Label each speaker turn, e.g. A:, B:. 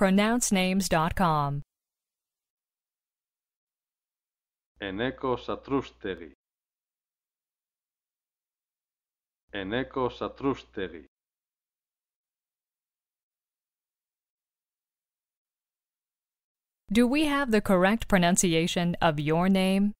A: pronouncenames.com.
B: Eneko satrusteri. Eneko satrusteri.
A: Do we have the correct pronunciation of your name?